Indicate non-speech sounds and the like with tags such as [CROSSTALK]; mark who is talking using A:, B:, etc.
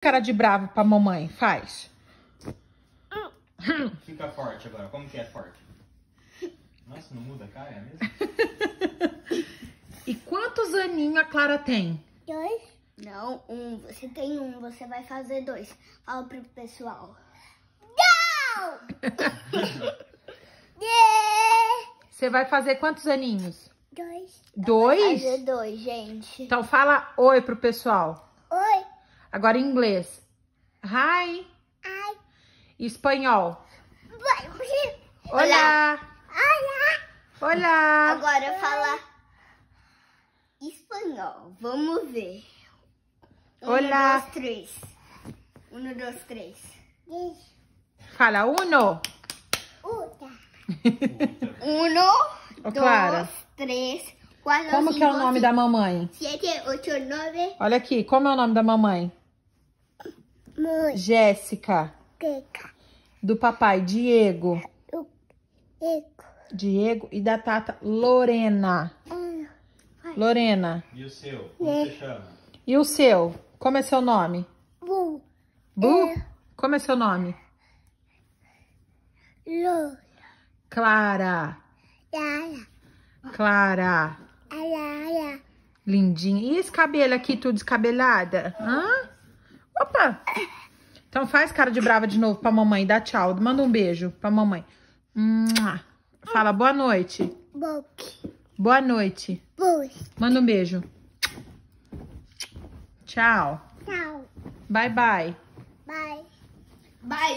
A: cara de bravo pra mamãe, faz. Fica forte agora, como que é forte? Nossa, não muda a cara, é mesmo? [LAUGHS] e quantos aninhos a Clara tem?
B: Dois. Não, um. Você tem um, você vai fazer dois. Fala pro pessoal. Não!
A: [LAUGHS] Você vai fazer quantos aninhos? Dois. Dois? fazer
B: dois, gente.
A: Então fala oi pro pessoal. Agora em inglês. Hi. Hi. Espanhol. Olá. Olá. Olá. Agora fala
B: espanhol. Vamos ver. Um, Olá. dois, três. Um, dois, três.
A: Fala uno.
B: Uta. [LAUGHS] uno, Clara. dois, três, quatro, Como cinco, que é o nome cinco, da mamãe? Sete, oito, nove.
A: Olha aqui, como é o nome da mamãe? Mãe. Jéssica. Do papai, Diego. Diego. Diego. E da tata, Lorena. Ah, Lorena.
B: E o seu? Como é. você chama?
A: E o seu? Como é seu nome? Bu. Bu? É. Como é seu nome? Lu. Clara. Clara. Clara.
B: Clara.
A: Lindinha. E esse cabelo aqui, tudo descabelada? Hã? Opa! Então faz cara de brava de novo pra mamãe, dá tchau. Manda um beijo pra mamãe. Fala boa noite. Boa. Boa noite. Manda um beijo. Tchau. Tchau. Bye, bye. Bye. Bye.